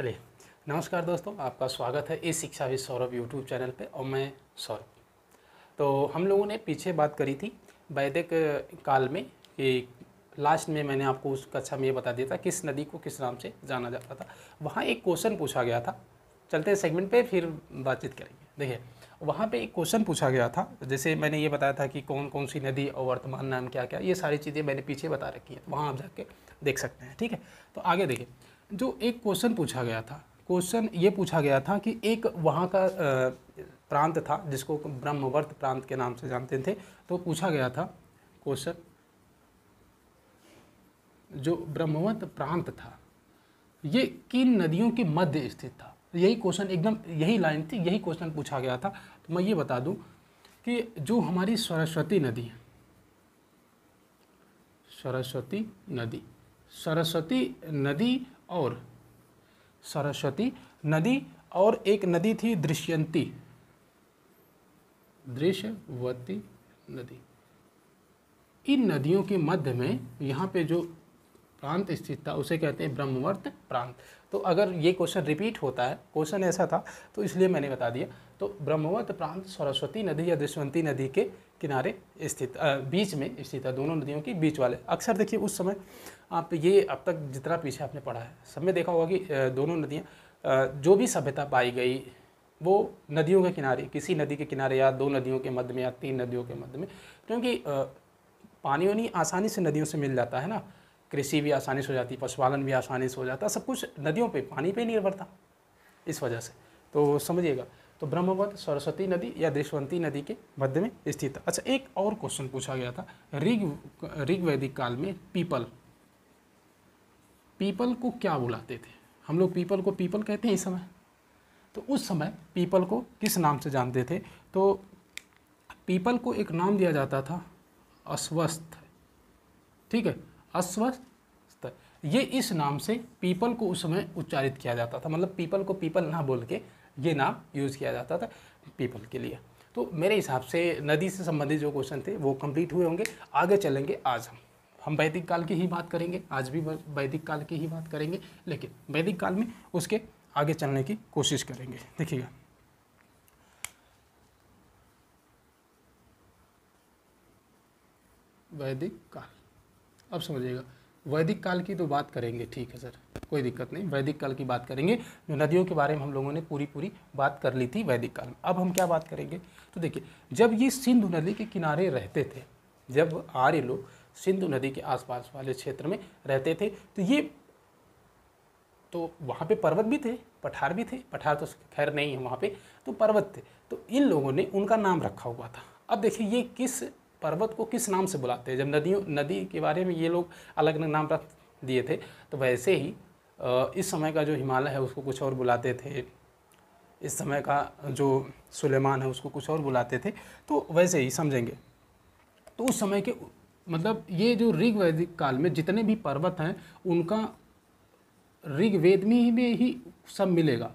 चलिए नमस्कार दोस्तों आपका स्वागत है ए शिक्षा विद सौरभ यूट्यूब चैनल पे और मैं सौरभ तो हम लोगों ने पीछे बात करी थी वैदिक काल में कि लास्ट में मैंने आपको उस कक्षा में ये बता दिया था किस नदी को किस नाम से जाना जाता था वहाँ एक क्वेश्चन पूछा गया था चलते हैं सेगमेंट पे फिर बातचीत करेंगे देखिए वहाँ पे एक क्वेश्चन पूछा गया था जैसे मैंने ये बताया था कि कौन कौन सी नदी और वर्तमान नाम क्या क्या ये सारी चीज़ें मैंने पीछे बता रखी हैं तो वहाँ आप जाके देख सकते हैं ठीक है तो आगे देखिए जो एक क्वेश्चन पूछा गया था क्वेश्चन ये पूछा गया था कि एक वहाँ का प्रांत था जिसको ब्रह्मवर्त प्रांत के नाम से जानते थे तो पूछा गया था क्वेश्चन जो ब्रह्मवर्त प्रांत था ये किन नदियों के मध्य स्थित था यही क्वेश्चन एकदम यही लाइन थी यही क्वेश्चन पूछा गया था तो मैं ये बता दूं कि जो हमारी सरस्वती नदी है सरस्वती नदी सरस्वती नदी और सरस्वती नदी और एक नदी थी दृश्यंती दृश्यवती नदी इन नदियों के मध्य में यहाँ पे जो प्रांत स्थित था उसे कहते हैं ब्रह्मवर्त प्रांत तो अगर ये क्वेश्चन रिपीट होता है क्वेश्चन ऐसा था तो इसलिए मैंने बता दिया तो ब्रह्मवर्त प्रांत सरस्वती नदी या दृश्यवंती नदी के किनारे स्थित बीच में स्थित है दोनों नदियों के बीच वाले अक्सर देखिए उस समय आप ये अब तक जितना पीछे आपने पढ़ा है सब में देखा होगा कि दोनों नदियाँ जो भी सभ्यता पाई गई वो नदियों के किनारे किसी नदी के किनारे या दो नदियों के मध्य में या तीन नदियों के मध्य में क्योंकि पानी उनी आसानी से नदियों से मिल जाता है ना कृषि भी आसानी से हो जाती पशुपालन भी आसानी से हो जाता सब कुछ नदियों पर पानी पर निर्भर था इस वजह से तो समझिएगा तो ब्रह्मवत सरस्वती नदी या देशवंती नदी के मध्य में स्थित है अच्छा एक और क्वेश्चन पूछा गया था ऋग ऋग्वैदिक काल में पीपल पीपल को क्या बुलाते थे हम लोग पीपल को पीपल कहते हैं इस समय तो उस समय पीपल को किस नाम से जानते थे तो पीपल को एक नाम दिया जाता था अस्वस्थ ठीक है अस्वस्थ ये इस नाम से पीपल को उस समय उच्चारित किया जाता था मतलब पीपल को पीपल ना बोल के ये नाम यूज़ किया जाता था पीपल के लिए तो मेरे हिसाब से नदी से संबंधित जो क्वेश्चन थे वो कंप्लीट हुए होंगे आगे चलेंगे आज हम हम वैदिक काल की ही बात करेंगे आज भी वैदिक काल की ही बात करेंगे लेकिन वैदिक काल में उसके आगे चलने की कोशिश करेंगे देखिएगा वैदिक काल अब समझिएगा वैदिक काल की तो बात करेंगे ठीक है सर कोई दिक्कत नहीं वैदिक काल की बात करेंगे जो नदियों के बारे में हम लोगों ने पूरी पूरी बात कर ली थी वैदिक काल में अब हम क्या बात करेंगे तो देखिए जब ये सिंधु नदी के किनारे रहते थे जब आर्य लोग सिंधु नदी के आसपास वाले क्षेत्र में रहते थे तो ये तो वहाँ पे पर्वत भी थे पठार भी थे पठार तो खैर नहीं है वहाँ पे तो पर्वत थे तो इन लोगों ने उनका नाम रखा हुआ था अब देखिए ये किस पर्वत को किस नाम से बुलाते हैं जब नदियों नदी के बारे में ये लोग अलग अलग नाम रख दिए थे तो वैसे ही इस समय का जो हिमालय है उसको कुछ और बुलाते थे इस समय का जो सुलेमान है उसको कुछ और बुलाते थे तो वैसे ही समझेंगे तो उस समय के मतलब ये जो ऋग वैदिक काल में जितने भी पर्वत हैं उनका ऋग्वेद में ही सब मिलेगा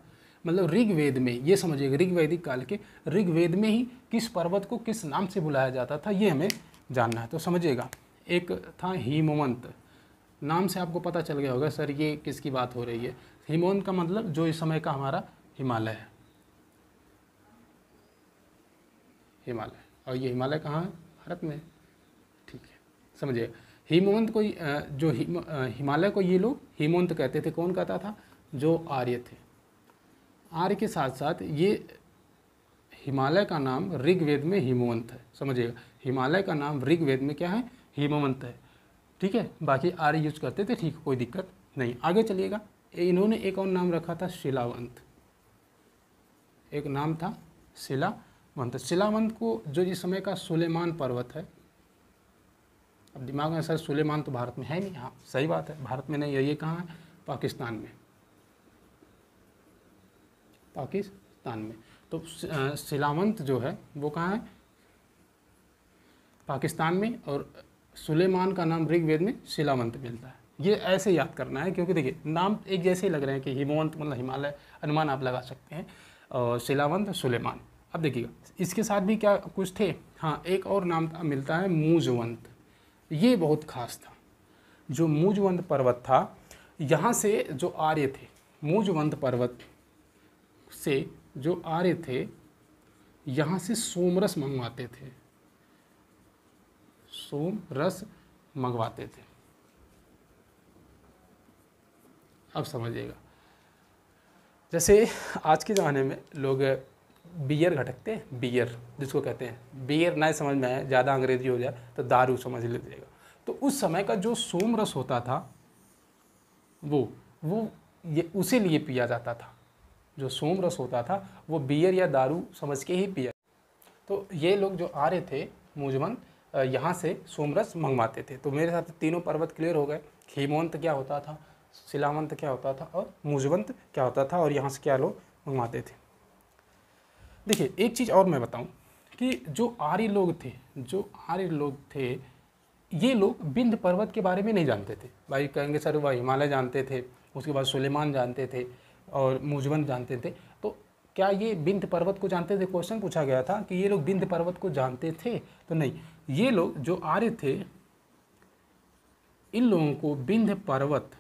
मतलब ऋग्वेद में ये समझिएगा ऋग्वेदिक काल के ऋग्वेद में ही किस पर्वत को किस नाम से बुलाया जाता था ये हमें जानना है तो समझिएगा एक था हिमवंत नाम से आपको पता चल गया होगा सर ये किसकी बात हो रही है हिमवंत का मतलब जो इस समय का हमारा हिमालय है हिमालय और ये हिमालय कहाँ है भारत में ठीक है समझिए हिमवंत को जो हिम हिमालय को ये लोग हिमवंत कहते थे कौन कहता था जो आर्य थे आर्य के साथ साथ ये हिमालय का नाम ऋग्वेद में हिमवंत है समझिएगा हिमालय का नाम ऋग्वेद में क्या है हिमवंत है ठीक है बाकी आर्य यूज करते थे ठीक कोई दिक्कत नहीं आगे चलिएगा इन्होंने एक और नाम रखा था शिलावंत एक नाम था शिलावंत शिलावंत को जो जिस समय का सुलेमान पर्वत है अब दिमाग में सर सुलेमान तो भारत में है नहीं हाँ सही बात है भारत में नहीं है ये कहाँ है पाकिस्तान में पाकिस्तान में तो सिलावंत जो है वो कहाँ है पाकिस्तान में और सुलेमान का नाम ऋग्वेद में शिलावंत मिलता है ये ऐसे याद करना है क्योंकि देखिए नाम एक जैसे ही लग रहे हैं कि हिमवंत मतलब हिमालय अनुमान आप लगा सकते हैं और शिलावंत सुलेमान अब देखिएगा इसके साथ भी क्या कुछ थे हाँ एक और नाम मिलता है मूजवंत ये बहुत खास था जो मूजवंत पर्वत था यहाँ से जो आर्य थे मूजवंत पर्वत से जो आ रहे थे यहाँ से सोमरस मंगवाते थे सोम रस मंगवाते थे अब समझिएगा जैसे आज के ज़माने में लोग बियर घटकते हैं बियर जिसको कहते हैं बियर ना समझ में आए ज़्यादा अंग्रेजी हो जाए तो दारू समझ लीजिएगा तो उस समय का जो सोम रस होता था वो वो ये उसी लिए पिया जाता था जो सोम रस होता था वो बियर या दारू समझ के ही पिया तो ये लोग जो आ रहे थे मूजमन यहाँ से सोमरस मंगवाते थे तो मेरे साथ तीनों पर्वत क्लियर हो गए हेमंत क्या होता था शिलावंत क्या होता था और मुजवंत क्या होता था और यहाँ से क्या लोग मंगवाते थे देखिए एक चीज़ और मैं बताऊँ कि जो आर्य लोग थे जो आर्य लोग थे ये लोग बिंद पर्वत के बारे में नहीं जानते थे भाई कहेंगे सर वह हिमालय जानते थे उसके बाद सुलेमान जानते थे और मूजबन जानते थे तो क्या ये बिंद पर्वत को जानते थे क्वेश्चन पूछा गया था कि ये लोग बिंद पर्वत को जानते थे तो नहीं ये लोग जो आर्य थे इन लोगों को बिंध पर्वत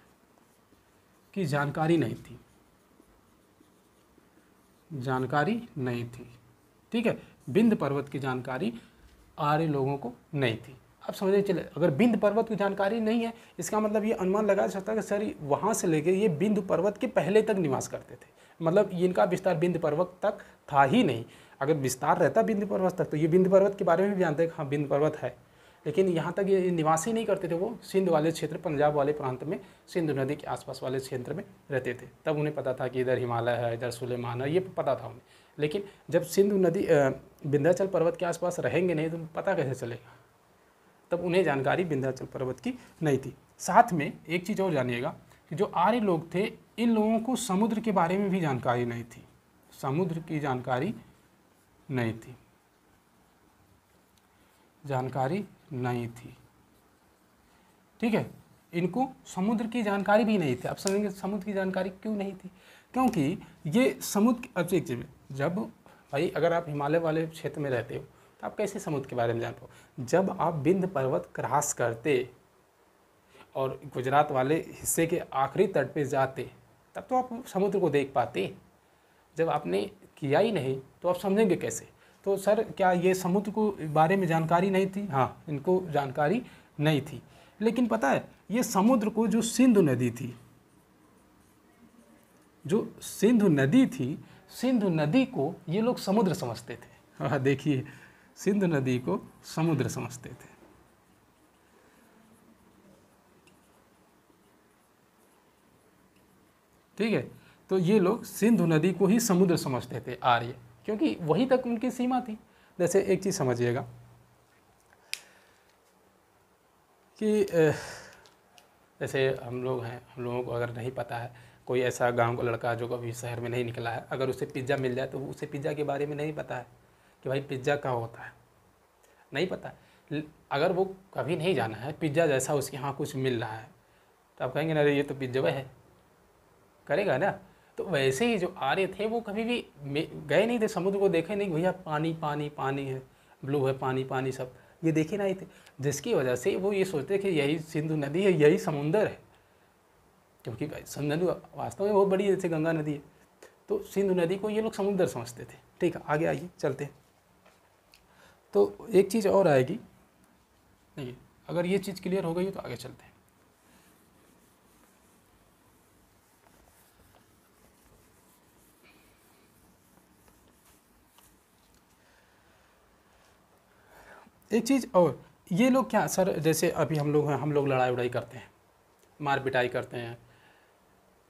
की जानकारी नहीं थी जानकारी नहीं थी ठीक है बिंद पर्वत की जानकारी आर्य लोगों को नहीं थी आप समझ चले अगर बिंद पर्वत की जानकारी नहीं है इसका मतलब ये अनुमान लगा सकता है कि सर वहाँ से लेके ये बिंद पर्वत के पहले तक निवास करते थे मतलब इनका विस्तार बिंद पर्वत तक था ही नहीं अगर विस्तार रहता बिंद पर्वत तक तो ये बिंद पर्वत के बारे में भी जानते हैं हाँ बिंद पर्वत है लेकिन यहाँ तक ये निवास ही नहीं करते थे वो सिंध वाले क्षेत्र पंजाब वाले प्रांत में सिंधु नदी के आसपास वाले क्षेत्र में रहते थे तब उन्हें पता था कि इधर हिमालय है इधर सुलेमान है ये पता था उन्हें लेकिन जब सिंधु नदी विंध्याचल पर्वत के आसपास रहेंगे नहीं तो पता कैसे चलेगा तब उन्हें जानकारी विंध्याचल पर्वत की नहीं थी साथ में एक चीज़ और जानिएगा कि जो आर्य लोग थे इन लोगों को समुद्र के बारे में भी जानकारी नहीं थी समुद्र की जानकारी नहीं थी जानकारी नहीं थी ठीक है इनको समुद्र की जानकारी भी नहीं थी आप समझेंगे समुद्र की जानकारी क्यों नहीं थी क्योंकि ये समुद्र अब एक जब भाई अगर आप हिमालय वाले क्षेत्र में रहते हो तो आप कैसे समुद्र के बारे में जान पाओ जब आप बिंद पर्वत क्रॉस करते और गुजरात वाले हिस्से के आखिरी तट पे जाते तब तो आप समुद्र को देख पाते जब आपने किया ही नहीं तो आप समझेंगे कैसे तो सर क्या ये समुद्र को बारे में जानकारी नहीं थी हाँ इनको जानकारी नहीं थी लेकिन पता है ये समुद्र को जो सिंधु नदी थी जो सिंधु नदी थी सिंधु नदी को ये लोग समुद्र समझते थे हाँ देखिए सिंधु नदी को समुद्र समझते थे ठीक है तो ये लोग सिंधु नदी को ही समुद्र समझते थे आर्य क्योंकि वहीं तक उनकी सीमा थी जैसे एक चीज़ समझिएगा कि जैसे हम लोग हैं हम लोगों को अगर नहीं पता है कोई ऐसा गांव का लड़का जो कभी शहर में नहीं निकला है अगर उसे पिज़्ज़ा मिल जाए तो उसे पिज़्ज़ा के बारे में नहीं पता है कि भाई पिज्ज़ा कहाँ होता है नहीं पता अगर वो कभी नहीं जाना है पिज्ज़ा जैसा उसके यहाँ कुछ मिल रहा है तो आप कहेंगे ना अरे ये तो पिज्जा है करेगा ना तो वैसे ही जो आ रहे थे वो कभी भी गए नहीं थे समुद्र को देखे नहीं भैया पानी पानी पानी है ब्लू है पानी पानी सब ये देखे नहीं थे जिसकी वजह से वो ये सोचते कि यही सिंधु नदी है यही समुंदर है क्योंकि सिंधु वास्तव में बहुत बड़ी जैसे गंगा नदी है तो सिंधु नदी को ये लोग समुंदर समझते थे ठीक है आगे आइए चलते हैं तो एक चीज़ और आएगी देखिए अगर ये चीज़ क्लियर हो गई तो आगे चलते हैं एक चीज़ और ये लोग क्या सर जैसे अभी हम लोग हैं हम लोग लड़ाई उड़ाई करते हैं मार पिटाई करते हैं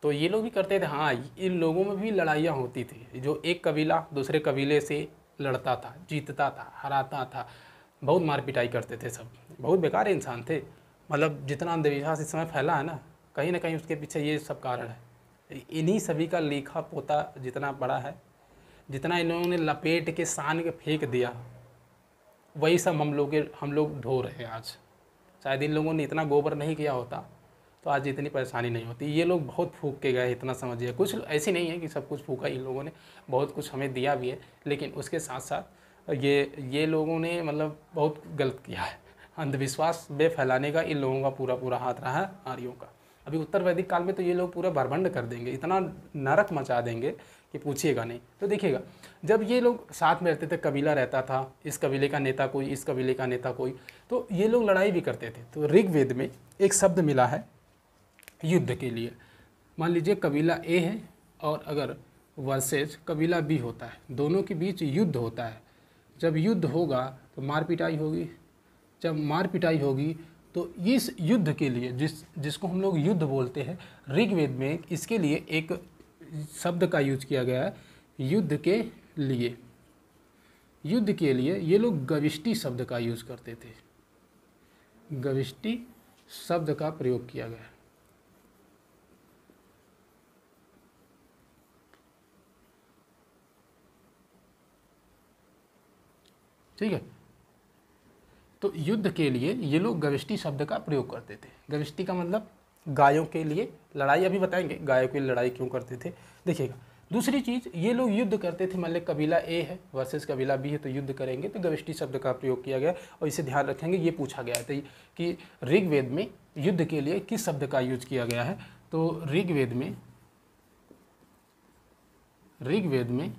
तो ये लोग भी करते थे हाँ इन लोगों में भी लड़ाइयाँ होती थी जो एक कबीला दूसरे कबीले से लड़ता था जीतता था हराता था बहुत मार पिटाई करते थे सब बहुत बेकार इंसान थे मतलब जितना अंधविश्वास इस समय फैला है ना कहीं ना कहीं उसके पीछे ये सब कारण है इन्हीं सभी का लेखा पोता जितना बड़ा है जितना इन्होंने लपेट के सान के फेंक दिया वही सब हम लोग हम लोग ढो रहे हैं आज शायद इन लोगों ने इतना गोबर नहीं किया होता तो आज इतनी परेशानी नहीं होती ये लोग बहुत फूक के गए इतना समझिए कुछ ऐसी नहीं है कि सब कुछ फूका इन लोगों ने बहुत कुछ हमें दिया भी है लेकिन उसके साथ साथ ये ये लोगों ने मतलब बहुत गलत किया है अंधविश्वास में फैलाने का इन लोगों का पूरा पूरा हाथ रहा है आर्यों का अभी उत्तर वैदिक काल में तो ये लोग पूरा भरभंड कर देंगे इतना नरक मचा देंगे कि पूछिएगा नहीं तो देखिएगा जब ये लोग साथ में रहते थे कबीला रहता था इस कबीले का नेता कोई इस कबीले का नेता कोई तो ये लोग लड़ाई भी करते थे तो ऋग्वेद में एक शब्द मिला है युद्ध के लिए मान लीजिए कबीला ए है और अगर वर्सेज कबीला बी होता है दोनों के बीच युद्ध होता है जब युद्ध होगा तो मार पिटाई होगी जब मार पिटाई होगी तो इस युद्ध के लिए जिस जिसको हम लोग युद्ध बोलते हैं ऋग्वेद में इसके लिए एक शब्द का यूज किया गया है युद्ध के लिए युद्ध के लिए ये लोग गविष्टि शब्द का यूज करते थे गविष्टि शब्द का प्रयोग किया गया ठीक है तो युद्ध के लिए ये लोग गविष्टी शब्द का प्रयोग करते थे गविष्टी का मतलब गायों के लिए लड़ाई अभी बताएंगे गायों के लिए लड़ाई क्यों करते थे देखिएगा दूसरी चीज़ ये लोग युद्ध करते थे मान लिया कबीला ए है वर्सेस कबीला बी है तो युद्ध करेंगे तो गविष्टी शब्द का प्रयोग किया गया और इसे ध्यान रखेंगे ये पूछा गया था कि ऋग्वेद में युद्ध के लिए किस शब्द का यूज किया गया है तो ऋग्वेद में ऋग्वेद में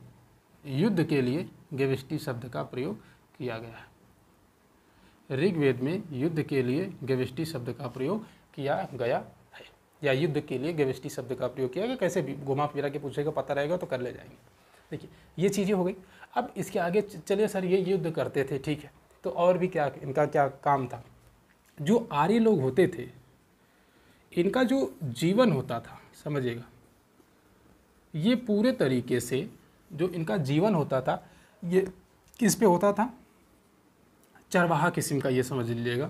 युद्ध के लिए गविष्टी शब्द का प्रयोग किया गया है ऋग्वेद में युद्ध के लिए गवेष्टि शब्द का प्रयोग किया गया है या युद्ध के लिए गवेष्टि शब्द का प्रयोग किया गया कैसे भी घुमा फिरा के पूछेगा पता रहेगा तो कर ले जाएंगे देखिए ये चीज़ें हो गई अब इसके आगे चलिए सर ये युद्ध करते थे ठीक है तो और भी क्या इनका क्या काम था जो आर्य लोग होते थे इनका जो जीवन होता था समझिएगा ये पूरे तरीके से जो इनका जीवन होता था ये किस पे होता था चरवाहा किस्म का ये समझ लीजिएगा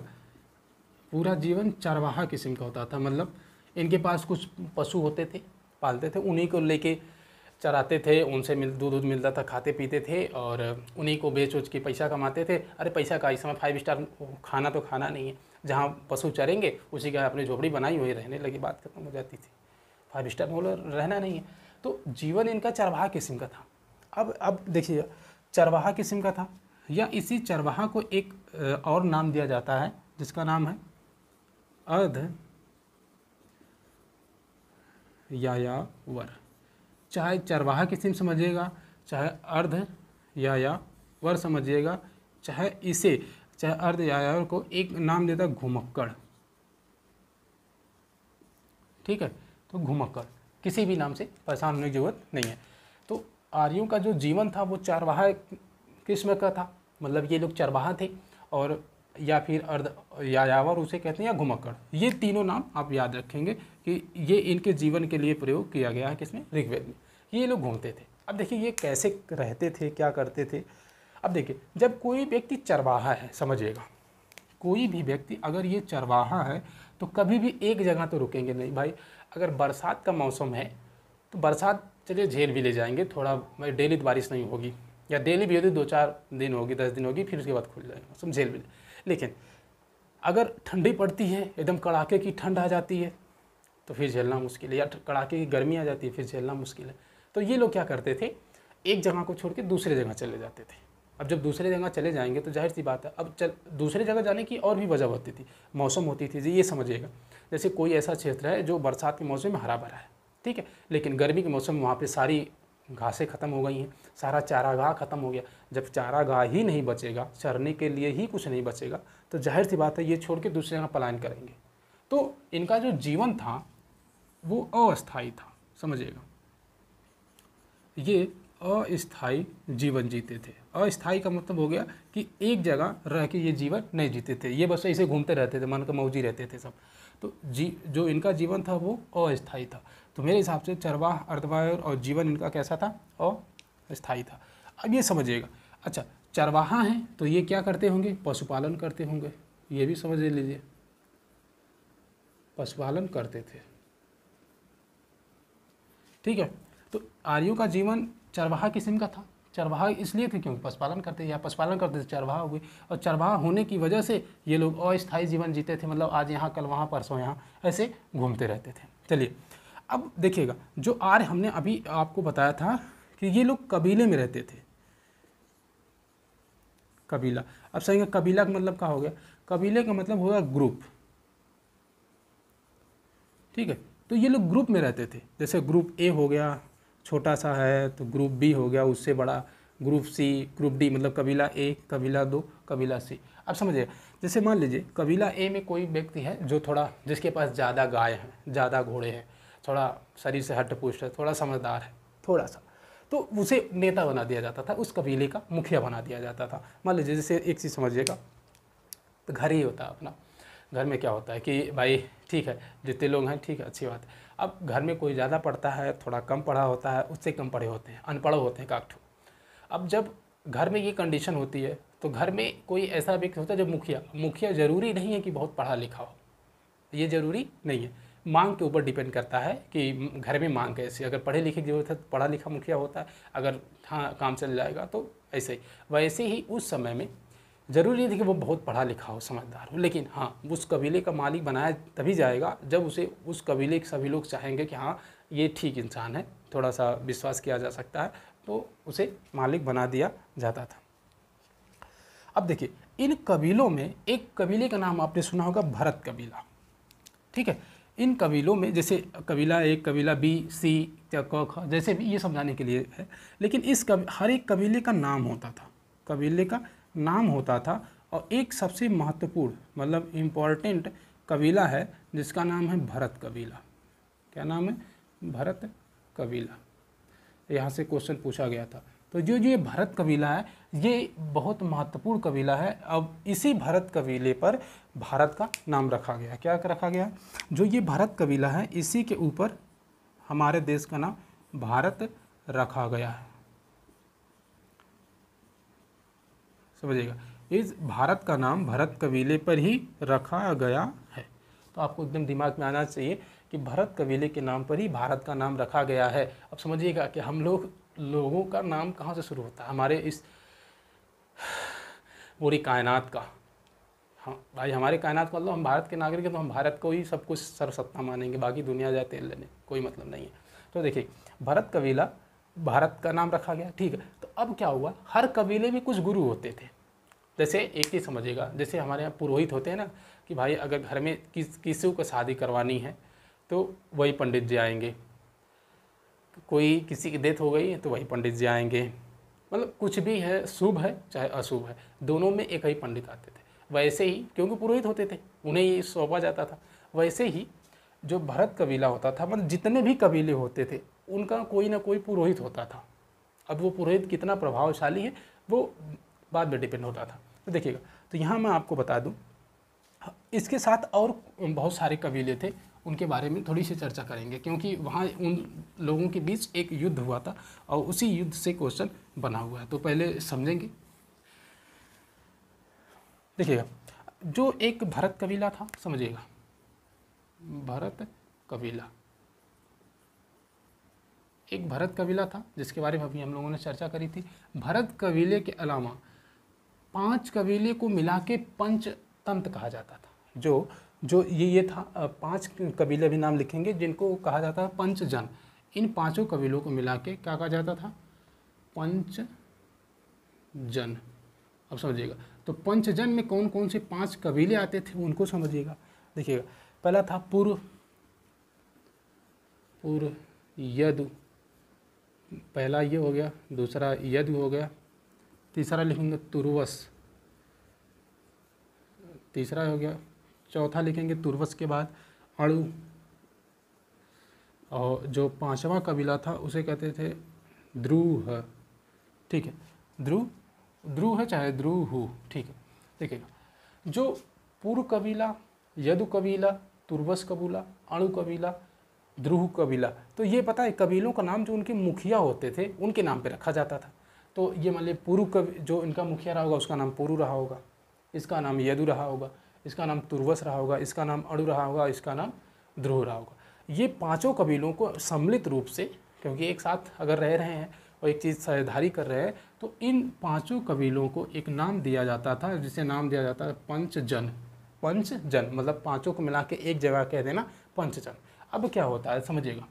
पूरा जीवन चरवाहा किस्म का होता था मतलब इनके पास कुछ पशु होते थे पालते थे उन्हीं को लेके चराते थे उनसे मिल दूध दूध मिलता था खाते पीते थे और उन्हीं को बेच उच के पैसा कमाते थे अरे पैसा का इस समय फाइव स्टार खाना तो खाना नहीं है जहाँ पशु चरेंगे उसी का अपनी झोपड़ी बनाई हुई रहने लगी बात खत्म हो जाती थी फाइव स्टार में रहना नहीं है तो जीवन इनका चरवाहा किस्म का था अब अब देखिए चरवाहा किस्म का था या इसी चरवाहा को एक और नाम दिया जाता है जिसका नाम है अर्ध यायावर चाहे चरवाहा किसी में समझिएगा चाहे अर्ध यायावर समझिएगा चाहे इसे चाहे अर्ध यायावर को एक नाम देता घुमक्कड़ ठीक है तो घुमक्कड़ किसी भी नाम से परेशान होने की जरूरत नहीं है तो आर्यों का जो जीवन था वो चारवाहा किस्म का था मतलब ये लोग चरवाहा थे और या फिर अर्ध यावर उसे कहते हैं या घुमक्कड़ ये तीनों नाम आप याद रखेंगे कि ये इनके जीवन के लिए प्रयोग किया गया है किसमें ऋग्वेद में ये लोग घूमते थे अब देखिए ये कैसे रहते थे क्या करते थे अब देखिए जब कोई व्यक्ति चरवाहा है समझिएगा कोई भी व्यक्ति अगर ये चरवाहा है तो कभी भी एक जगह तो रुकेंगे नहीं भाई अगर बरसात का मौसम है तो बरसात चलिए झेल भी ले जाएंगे थोड़ा डेली तो बारिश नहीं होगी या डेली भी होती दो चार दिन होगी दस दिन होगी फिर उसके बाद खुल जाएगा मौसम झेल भी लेकिन अगर ठंडी पड़ती है एकदम कड़ाके की ठंड आ जाती है तो फिर झेलना मुश्किल है या कड़ाके की गर्मी आ जाती है फिर झेलना मुश्किल है तो ये लोग क्या करते थे एक जगह को छोड़ के दूसरे जगह चले जाते थे अब जब दूसरे जगह चले जाएंगे तो जाहिर सी बात है अब चल दूसरे जगह जाने की और भी वजह होती थी मौसम होती थी ये समझिएगा जैसे कोई ऐसा क्षेत्र है जो बरसात के मौसम में हरा भरा है ठीक है लेकिन गर्मी के मौसम में वहाँ पर सारी घासें ख़त्म हो गई हैं सारा चारागाह ख़त्म हो गया जब चारागाह ही नहीं बचेगा चरने के लिए ही कुछ नहीं बचेगा तो जाहिर सी बात है ये छोड़ के दूसरे यहाँ पलायन करेंगे तो इनका जो जीवन था वो अस्थाई था समझिएगा ये अस्थाई जीवन जीते थे अस्थाई का मतलब हो गया कि एक जगह रह के ये जीवन नहीं जीते थे ये बस ऐसे घूमते रहते थे मन का मौजी रहते थे सब तो जी जो इनका जीवन था वो अस्थाई था तो मेरे हिसाब से चरवाह अर्धवायु और जीवन इनका कैसा था और स्थाई था अब ये समझिएगा अच्छा चरवाहा हैं तो ये क्या करते होंगे पशुपालन करते होंगे ये भी समझ लीजिए पशुपालन करते थे ठीक है तो आर्यों का जीवन चरवाहा किस्म का था चरवाहा इसलिए थे क्योंकि पशुपालन करते या पशुपालन करते थे चरवाहा हुए और चरवाहा होने की वजह से ये लोग अस्थायी जीवन जीते थे मतलब आज यहाँ कल वहाँ परसों यहाँ ऐसे घूमते रहते थे चलिए अब देखिएगा जो आर्य हमने अभी आपको बताया था कि ये लोग कबीले में रहते थे कबीला अब सही कबीला का मतलब क्या हो गया कबीले का मतलब होगा ग्रुप ठीक है तो ये लोग ग्रुप में रहते थे जैसे ग्रुप ए हो गया छोटा सा है तो ग्रुप बी हो गया उससे बड़ा ग्रुप सी ग्रुप डी मतलब कबीला ए कबीला दो कबीला सी अब समझिए जैसे मान लीजिए कबीला ए में कोई व्यक्ति है जो थोड़ा जिसके पास ज़्यादा गाय है ज़्यादा घोड़े हैं थोड़ा शरीर से हट पुष्ट है थोड़ा समझदार है थोड़ा सा तो उसे नेता बना दिया जाता था उस कबीले का मुखिया बना दिया जाता था मान लीजिए जैसे एक चीज़ समझिएगा तो घर ही होता है अपना घर में क्या होता है कि भाई ठीक है जितने लोग हैं ठीक है अच्छी बात है अब घर में कोई ज़्यादा पढ़ता है थोड़ा कम पढ़ा होता है उससे कम पढ़े होते हैं अनपढ़ होते हैं काकठू अब जब घर में ये कंडीशन होती है तो घर में कोई ऐसा व्यक्ति होता है जो मुखिया मुखिया ज़रूरी नहीं है कि बहुत पढ़ा लिखा हो ये ज़रूरी नहीं है मांग के ऊपर डिपेंड करता है कि घर में मांग कैसी अगर पढ़े लिखे की जरूरत है तो पढ़ा लिखा मुखिया होता है अगर हाँ काम चल जाएगा तो ऐसे ही वैसे ही उस समय में ज़रूरी नहीं थी कि वो बहुत पढ़ा लिखा हो समझदार हो लेकिन हाँ उस कबीले का मालिक बनाया तभी जाएगा जब उसे उस कबीले के सभी लोग चाहेंगे कि हाँ ये ठीक इंसान है थोड़ा सा विश्वास किया जा सकता है तो उसे मालिक बना दिया जाता था अब देखिए इन कबीलों में एक कबीले का नाम आपने सुना होगा भरत कबीला ठीक है इन कबीलों में जैसे कबीला ए कबीला बी सी क ख जैसे भी ये समझाने के लिए है लेकिन इस कब हर एक कबीले का नाम होता था कबीले का नाम होता था और एक सबसे महत्वपूर्ण मतलब इम्पॉर्टेंट कबीला है जिसका नाम है भरत कबीला क्या नाम है भरत कबीला यहाँ से क्वेश्चन पूछा गया था तो जो ये भरत कबीला है ये बहुत महत्वपूर्ण कबीला है अब इसी भरत कबीले पर भारत का नाम रखा गया क्या रखा गया जो ये भरत कबीला है इसी के ऊपर हमारे देश का नाम भारत रखा गया है समझिएगा इस भारत का नाम भरत कबीले पर ही रखा गया है तो आपको एकदम दिमाग में आना चाहिए कि भरत कबीले के नाम पर ही भारत का नाम रखा गया है अब समझिएगा कि हम लोग लोगों का नाम कहाँ से शुरू होता है हमारे इस पूरी कायनात का हाँ भाई हमारे कायनात का मतलब हम भारत के नागरिक हैं तो हम भारत को ही सब कुछ सर्वसत्ता मानेंगे बाकी दुनिया जाए तेल लेने कोई मतलब नहीं है तो देखिए भरत कबीला भारत का नाम रखा गया ठीक है तो अब क्या हुआ हर कबीले में कुछ गुरु होते थे जैसे एक ही समझेगा जैसे हमारे यहाँ पुरोहित होते हैं ना कि भाई अगर घर में किस किसी को शादी करवानी है तो वही पंडित जी आएंगे कोई किसी की डेथ हो गई तो वही पंडित जी आएंगे मतलब कुछ भी है शुभ है चाहे अशुभ है दोनों में एक ही पंडित आते थे वैसे ही क्योंकि पुरोहित होते थे उन्हें ये सौंपा जाता था वैसे ही जो भरत कबीला होता था मतलब जितने भी कबीले होते थे उनका कोई ना कोई पुरोहित होता था अब वो पुरोहित कितना प्रभावशाली है वो बाद में डिपेंड होता था तो देखिएगा तो यहाँ मैं आपको बता दूँ इसके साथ और बहुत सारे कबीले थे उनके बारे में थोड़ी सी चर्चा करेंगे क्योंकि वहाँ उन लोगों के बीच एक युद्ध हुआ था और उसी युद्ध से क्वेश्चन बना हुआ है तो पहले समझेंगे देखिएगा जो एक भरत कबीला था समझिएगा भरत कबीला एक भरत कबीला था जिसके बारे में अभी हम लोगों ने चर्चा करी थी भरत कबीले के अलावा पांच कबीले को मिला के पंचतंत्र कहा जाता था जो जो ये ये था पांच कबीले भी नाम लिखेंगे जिनको कहा जाता था पंचजन इन पांचों कबीलों को मिला के क्या कहा जाता था पंच जन अब समझिएगा तो पंचजन में कौन कौन से पांच कबीले आते थे उनको समझिएगा देखिएगा पहला था पूर्व पूर्व यदु पहला ये हो गया दूसरा यदु हो गया तीसरा लिखूंगा तुरुवस तीसरा हो गया चौथा लिखेंगे तुर्वस के बाद अड़ू और जो पांचवा कबीला था उसे कहते थे ध्रुह ठीक है ध्रुव ध्रुव है चाहे ध्रुव हो ठीक है देखिएगा जो पूर्व कबीला यदु कबीला तुर्वस कबीला अणु कबीला ध्रुव कबीला तो ये पता है कबीलों का नाम जो उनके मुखिया होते थे उनके नाम पे रखा जाता था तो ये मान लीजिए पूर्व कवि जो इनका मुखिया रहा होगा उसका नाम पुरु रहा होगा इसका नाम यदु रहा होगा इसका नाम तुर्वस रहा होगा इसका नाम अणु रहा होगा इसका नाम ध्रुव रहा होगा ये पाँचों कबीलों को सम्मिलित रूप से क्योंकि एक साथ अगर रह रहे हैं और एक चीज़ साझेदारी कर रहे हैं तो इन पाँचों कबीलों को एक नाम दिया जाता था जिसे नाम दिया जाता था पंचजन पंचजन मतलब पाँचों को मिला के एक जगह कह देना पंचजन अब क्या होता है समझिएगा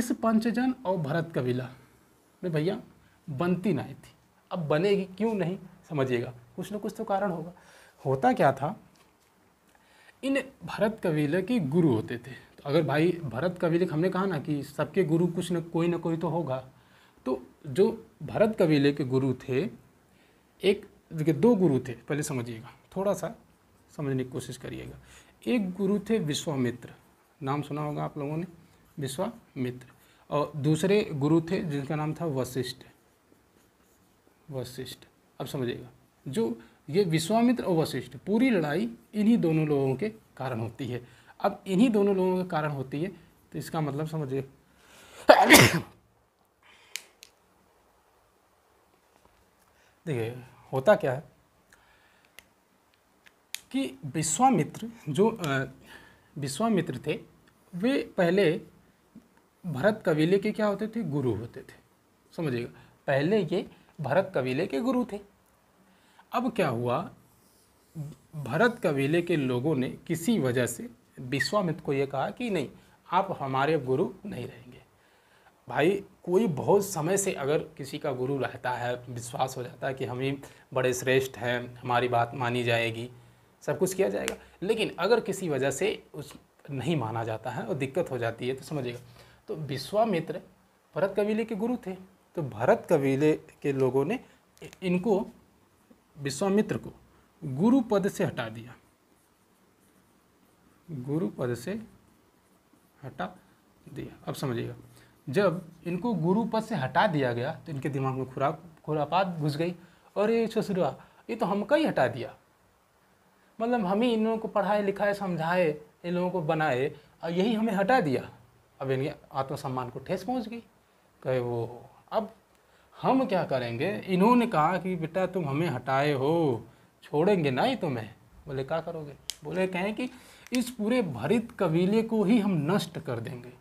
इस पंचजन और भरत कबीला में भैया बनती नहीं थी अब बनेगी क्यों नहीं समझिएगा कुछ ना कुछ तो कारण होगा होता क्या था इन भरत कबीले के गुरु होते थे तो अगर भाई भरत कबीले हमने कहा ना कि सबके गुरु कुछ न कोई ना कोई तो होगा तो जो भरत कबीले के गुरु थे एक दो गुरु थे पहले समझिएगा थोड़ा सा समझने की कोशिश करिएगा एक गुरु थे विश्वामित्र नाम सुना होगा आप लोगों ने विश्वामित्र और दूसरे गुरु थे जिनका नाम था वशिष्ठ वशिष्ठ अब समझिएगा जो ये विश्वामित्र और वशिष्ठ पूरी लड़ाई इन्हीं दोनों लोगों के कारण होती है अब इन्हीं दोनों लोगों के कारण होती है तो इसका मतलब समझिए देखिए होता क्या है कि विश्वामित्र जो विश्वामित्र थे वे पहले भरत कबीले के क्या होते थे गुरु होते थे समझिएगा पहले ये भरत कबीले के गुरु थे अब क्या हुआ भरत कबीले के लोगों ने किसी वजह से विश्वामित्र को ये कहा कि नहीं आप हमारे गुरु नहीं रहेंगे भाई कोई बहुत समय से अगर किसी का गुरु रहता है विश्वास हो जाता है कि हम ही बड़े श्रेष्ठ हैं हमारी बात मानी जाएगी सब कुछ किया जाएगा लेकिन अगर किसी वजह से उस नहीं माना जाता है और दिक्कत हो जाती है तो समझिएगा तो विश्वामित्र भरत कबीले के गुरु थे तो भरत कबीले के लोगों ने इनको विश्वामित्र को गुरु पद से हटा दिया गुरु पद से हटा दिया अब समझिएगा जब इनको गुरु पद से हटा दिया गया तो इनके दिमाग में खुराक खुरापात घुस गई और ये ससुरा ये तो हमका ही हटा दिया मतलब हम ही इन लोगों को पढ़ाए लिखाए समझाए इन लोगों को बनाए और यही हमें हटा दिया अब इनके आत्मसम्मान को ठेस पहुंच गई कहे वो अब हम क्या करेंगे इन्होंने कहा कि बेटा तुम हमें हटाए हो छोड़ेंगे ना ही तुम्हें बोले क्या करोगे बोले कहें कि इस पूरे भरित कबीले को ही हम नष्ट कर देंगे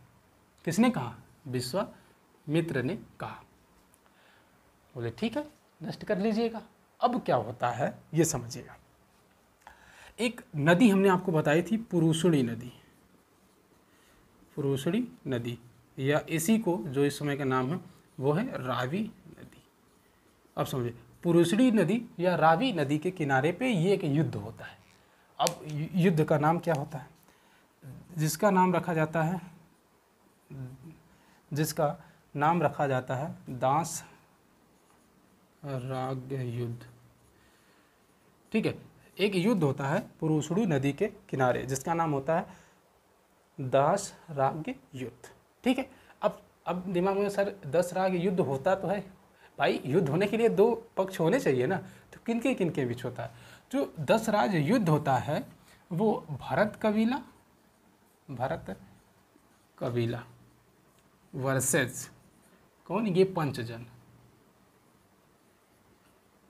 किसने कहा मित्र ने कहा बोले ठीक है नष्ट कर लीजिएगा अब क्या होता है ये समझिएगा एक नदी हमने आपको बताई थी पुरुषणी नदी पुरुषणी नदी या इसी को जो इस समय का नाम है वो है रावी नदी अब समझिए पुरुषड़ी नदी या रावी नदी के किनारे पे ये एक युद्ध होता है अब युद्ध का नाम क्या होता है जिसका नाम रखा जाता है जिसका नाम रखा जाता है दास राग युद्ध ठीक है एक युद्ध होता है पुरुषड़ू नदी के किनारे जिसका नाम होता है दास राग युद्ध ठीक है अब दिमाग में सर दस राग युद्ध होता तो है भाई युद्ध होने के लिए दो पक्ष होने चाहिए ना तो किनके किनके बीच होता है जो दस राज युद्ध होता है वो भरत कबीला भरत कबीला वर्सेस कौन ये पंचजन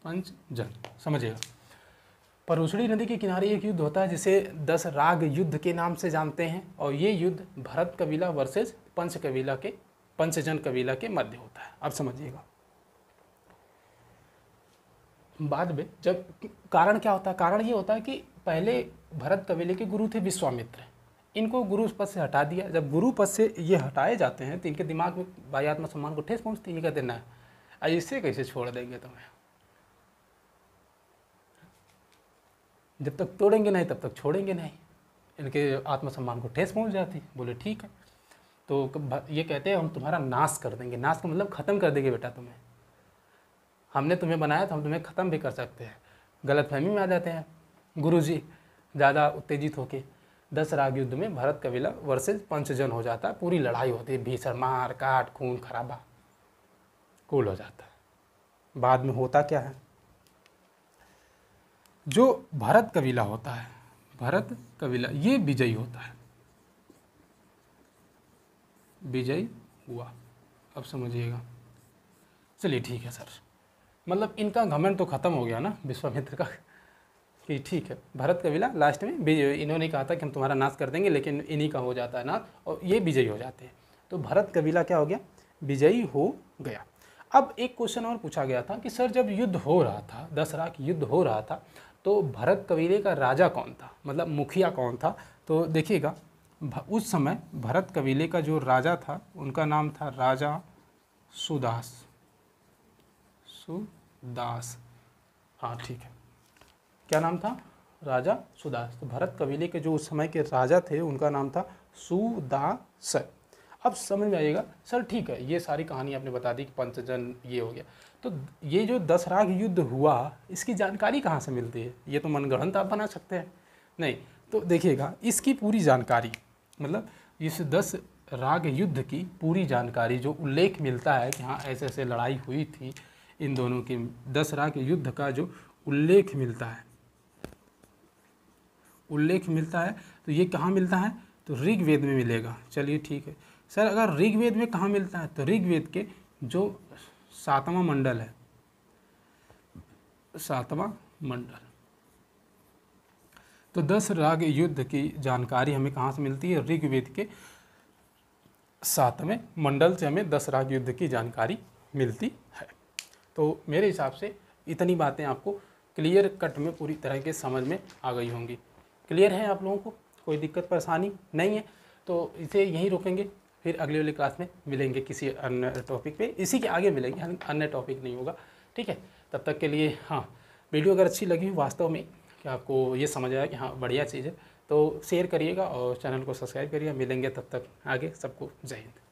पंचजन समझिएगा परोसड़ी नदी के किनारे एक युद्ध होता है जिसे दस राग युद्ध के नाम से जानते हैं और ये युद्ध भरत कबीला वर्सेस पंच कबीला के पंचजन कबीला के मध्य होता है अब समझिएगा बाद में जब कारण क्या होता है कारण ये होता है कि पहले भरत कबीले के गुरु थे विश्वामित्र इनको गुरु पद से हटा दिया जब गुरु पद से ये हटाए जाते हैं तो इनके दिमाग में भाई आत्मसम्मान को ठेस पहुंचती है ये कहते ना ऐसे कैसे छोड़ देंगे तुम्हें जब तक तोड़ेंगे नहीं तब तक छोड़ेंगे नहीं इनके आत्मसम्मान को ठेस पहुंच जाती बोले ठीक है तो ये कहते हैं हम तुम्हारा नाश कर देंगे नाश का मतलब ख़त्म कर देंगे बेटा तुम्हें हमने तुम्हें बनाया तो हम तुम्हें ख़त्म भी कर सकते हैं गलत फहमी में आ जाते हैं गुरु जी ज़्यादा उत्तेजित होके दस राग युद्ध में भरत कबीला वर्सेज पंचजन हो जाता है पूरी लड़ाई होती है भीषण मार काट खून खराबा कूल हो जाता है बाद में होता क्या है जो भरत कबीला होता है भरत कबीला ये विजयी होता है विजयी हुआ अब समझिएगा चलिए ठीक है सर मतलब इनका घमंड तो ख़त्म हो गया ना विश्वामित्र का कि ठीक है भरत कबीला लास्ट में विजय इन्होंने कहा था कि हम तुम्हारा नाश कर देंगे लेकिन इन्हीं का हो जाता है नाश और ये विजयी हो जाते हैं तो भरत कबीला क्या हो गया विजयी हो गया अब एक क्वेश्चन और पूछा गया था कि सर जब युद्ध हो रहा था दस राख युद्ध हो रहा था तो भरत कबीले का राजा कौन था मतलब मुखिया कौन था तो देखिएगा उस समय भरत कबीले का जो राजा था उनका नाम था राजा सुदास सुदास हाँ ठीक है क्या नाम था राजा सुदास तो भरत कबीले के जो उस समय के राजा थे उनका नाम था सुदास अब समझ में आइएगा सर ठीक है ये सारी कहानी आपने बता दी कि पंचजन ये हो गया तो ये जो दसराग युद्ध हुआ इसकी जानकारी कहाँ से मिलती है ये तो मनगढ़ंत आप बना सकते हैं नहीं तो देखिएगा इसकी पूरी जानकारी मतलब इस दस राग युद्ध की पूरी जानकारी जो उल्लेख मिलता है कि हाँ ऐसे ऐसे लड़ाई हुई थी इन दोनों की दस राग युद्ध का जो उल्लेख मिलता है उल्लेख मिलता है तो ये कहाँ मिलता है तो ऋग्वेद में मिलेगा चलिए ठीक है सर अगर ऋग्वेद में कहाँ मिलता है तो ऋग्वेद के जो सातवां मंडल है सातवां मंडल तो दस राग युद्ध की जानकारी हमें कहाँ से मिलती है ऋग्वेद के सातवें मंडल से हमें दस राग युद्ध की जानकारी मिलती है तो मेरे हिसाब से इतनी बातें आपको क्लियर कट में पूरी तरह के समझ में आ गई होंगी क्लियर है आप लोगों को कोई दिक्कत परेशानी नहीं है तो इसे यहीं रोकेंगे फिर अगले वाले क्लास में मिलेंगे किसी अन्य टॉपिक पे इसी के आगे मिलेंगे अन्य टॉपिक नहीं होगा ठीक है तब तक के लिए हाँ वीडियो अगर अच्छी लगी वास्तव में कि आपको ये समझ आया कि हाँ बढ़िया चीज़ है तो शेयर करिएगा और चैनल को सब्सक्राइब करिएगा मिलेंगे तब तक आगे सबको जय हिंद